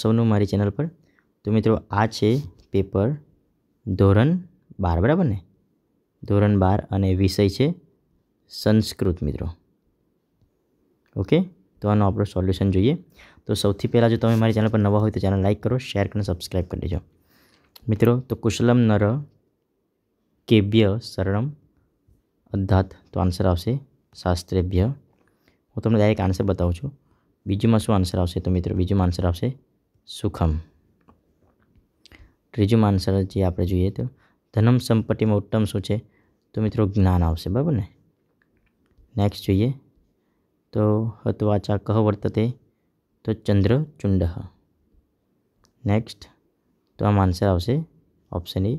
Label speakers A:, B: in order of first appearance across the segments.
A: સૌનું મારી ચેનલ પર તો મિત્રો આ છે પેપર ધોરણ બાર બરાબર ને ધોરણ બાર અને વિષય છે સંસ્કૃત મિત્રો ઓકે તો આનું આપણું સોલ્યુશન જોઈએ તો સૌથી પહેલાં જો તમે મારી ચેનલ પર નવા હોય તો ચેનલ લાઇક કરો શેર અને સબસ્ક્રાઈબ કરી દેજો મિત્રો તો કુશલમ નર કેબ્ય શરણમ અદ્ધાત તો આન્સર આવશે શાસ્ત્રેભ્ય હું તમને ડાયરેક્ટ આન્સર બતાવું છું બીજુંમાં શું આન્સર આવશે તો મિત્રો બીજુંમાં આન્સર આવશે सुखम तीजू मन जी आप जुए तो धनम संपत्ति में उत्तम शू है तो मित्रों ज्ञान आशे बराबर ने नेक्स्ट जुए तो हतवाचा कह वर्तते तो चंद्र चुंड नेक्स्ट तो आम answer option A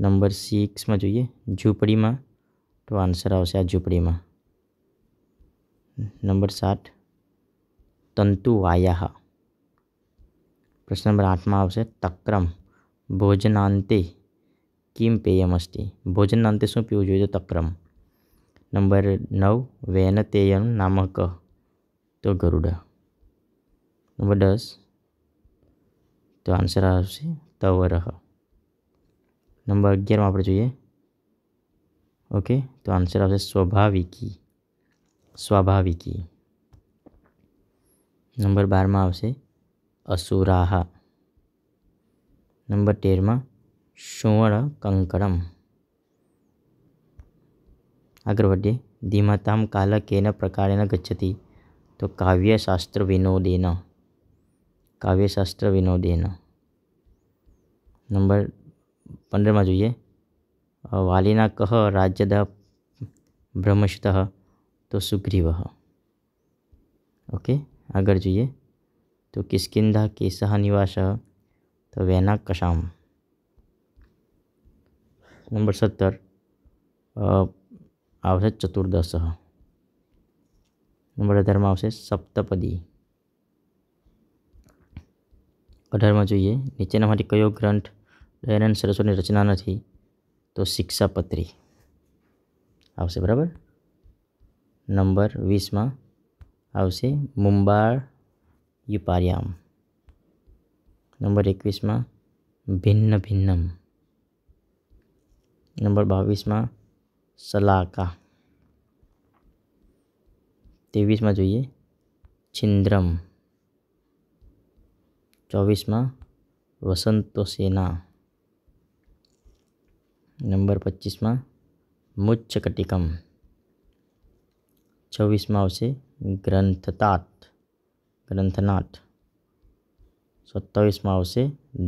A: number six में जुए झूपड़ी में तो आंसर आ झूपड़ी में नंबर सात तंतुवाया प्रश्न नंबर आठ में आश तक्रम भोजनाते किम पेयमस्ती भोजनांत शू पीव जो तक्रम नंबर नौ वेनतेयन नामक तो गरुड नंबर दस तो आंसर आवर नंबर अगियार आप जुए ओके तो आंसर आभाविकी स्वाभाविकी नंबर बार में आ असुरा नंबर तेरम शुवण कंकड़ अग्रवर्ते धीमता काल के प्रकार गच्छति तो काव्यशास्त्र विनोदेन काव्यशास्त्र विनोदेन नंबर पंद्रह में जुए वालीना कह राज्यद ब्रह्मशुत तो सुग्रीव ओके आगर जुए तो किस किनधा के सहनिवासा तो वेनाकशम नंबर 17 अ आवरे चतुर्दशह नंबर धर्मावशेष सप्तपदी 18 में જોઈએ નીચેનામાંથી કયો ગ્રંથ રણરસની રચના નથી તો શિક્ષાપત્રી આવશે બરાબર નંબર 20 માં આવશે મુંબાર ये पर्याय हम नंबर 21 માં વિન્ન વિન્નમ નંબર 22 માં સલાકા 23 માં જોઈએ ચિન્દ્રમ 24 માં વસંતો સેના નંબર 25 માં મુચ્છકટિકમ 24 માં આવશે ગ્રંથતાત ग्रंथनाथ सत्तावीसमा आ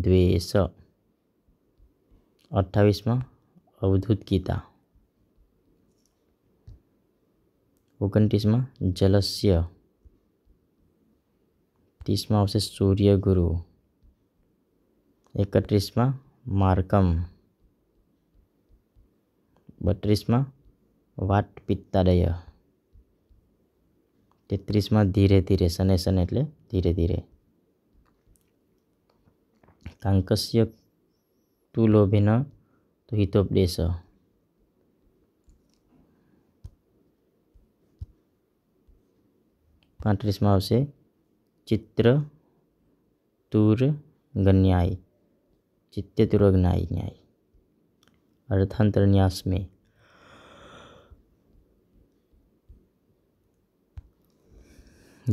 A: द्वेष में अवधुत गीता में जलस्य तीसमा आ सूर्य गुरु एकत्रीसमा मार्कम बत्तीसमा वाट पित्तादय 33 मा धीरे-धीरे सनेसन એટલે ધીરે ધીરે કાંકસ્ય તુલો વિના તો હિતોપદેશ 35 માં છે ચિત્ર તુર ગન્યાય ચિત્ય તુર ગન્યાય અર્થાંતરન્યાસમે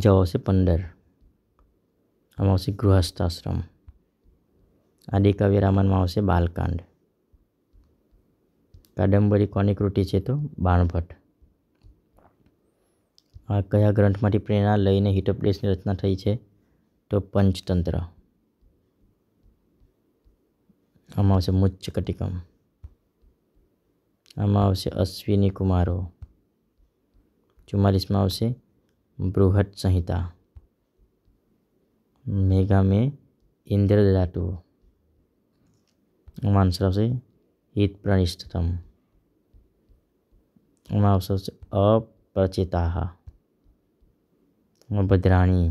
A: જવાબ આવશે પંદર આમાં આવશે ગૃહસ્થાશ્રમ આદિ કવિ રામાયણમાં આવશે બાલકાંડ કાદંબરી કોની કૃતિ છે તો બાણભટ્ટ આ કયા ગ્રંથમાંથી પ્રેરણા લઈને હિટોપલેસની રચના થઈ છે તો પંચતંત્ર આમાં આવશે મુચ્ચ કટિકમ આમાં આવશે અશ્વિની કુમારો ચુમ્માલીસમાં આવશે बृहत संहिता मेघा में इंद्र धातु आंसर से हित प्रणिष्ठतम आंसर से अपरचिता भद्राणी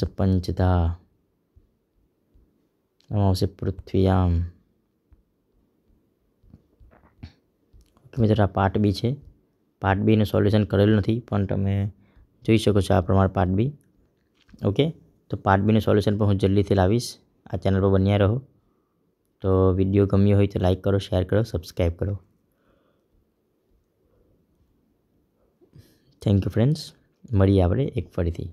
A: से पंचता अमावस्य પૃથ્વીયામ पृथ्वीयाम मित्र पाठ भी है પાર્ટ બીનું સોલ્યુશન કરેલું નથી પણ તમે જોઈ શકો છો આ પ્રમાણે પાર્ટ બી ઓકે તો પાર્ટ બીનું સોલ્યુશન પણ હું જલ્દીથી લાવીશ આ ચેનલ પર બન્યા રહો તો વિડીયો ગમ્યો હોય તો લાઇક કરો શેર કરો સબસ્ક્રાઈબ કરો થેન્ક યુ ફ્રેન્ડ્સ મળીએ આપણે એક ફરીથી